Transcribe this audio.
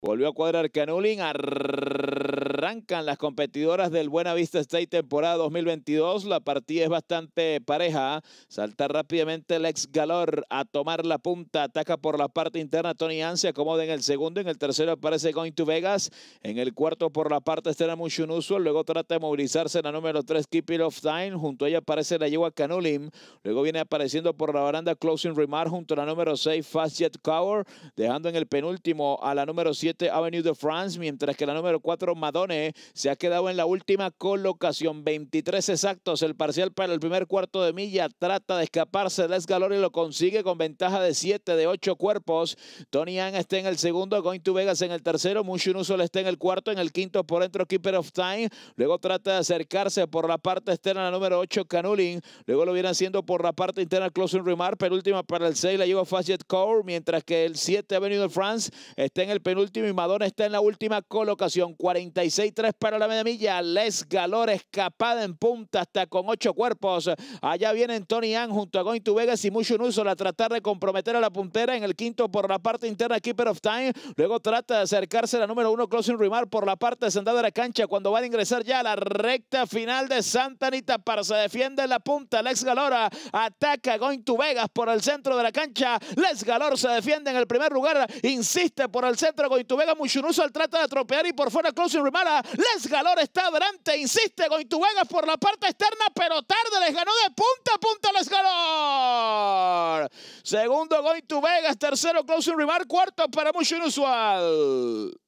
Volvió a cuadrar Canulin. Arrancan las competidoras del Buena Vista State temporada 2022. La partida es bastante pareja. Salta rápidamente el ex Galor a tomar la punta. Ataca por la parte interna Tony Anse. Acomoda en el segundo. En el tercero aparece Going to Vegas. En el cuarto por la parte externa Mushunuso. Luego trata de movilizarse en la número 3 Keep It Off Time. Junto a ella aparece la yegua Canulin. Luego viene apareciendo por la baranda Closing Remark junto a la número 6 Fast Jet Cower. Dejando en el penúltimo a la número 7 7 Avenue de France, mientras que la número 4 Madone se ha quedado en la última colocación. 23 exactos el parcial para el primer cuarto de milla. Trata de escaparse Les Galori, lo consigue con ventaja de 7 de 8 cuerpos. Tony Ann está en el segundo, Going to Vegas en el tercero, Usol está en el cuarto, en el quinto por dentro Keeper of Time. Luego trata de acercarse por la parte externa la número 8 Canulin. Luego lo viene haciendo por la parte interna Closing Remar, penúltima para el 6 la lleva Facet Core, mientras que el 7 Avenue de France está en el penúltimo y Madonna está en la última colocación. 46-3 para la media milla. Les Galor escapada en punta hasta con ocho cuerpos. Allá viene Tony Ann junto a Going to Vegas y Mushunuso la tratar de comprometer a la puntera en el quinto por la parte interna Keeper of Time. Luego trata de acercarse a la número uno Closing Rimar por la parte sentada de la cancha cuando va a ingresar ya a la recta final de Santa Anita para se defiende en la punta. Les Galora ataca Going to Vegas por el centro de la cancha. Les Galor se defiende en el primer lugar. Insiste por el centro Going mucho Muchunusual trata de atropellar y por fuera Closing Rimala. Les Galor está adelante, insiste Vegas por la parte externa, pero tarde les ganó de punta a punta Les Galor. Segundo Vegas, tercero Closing Rimar, cuarto para Muchunusual.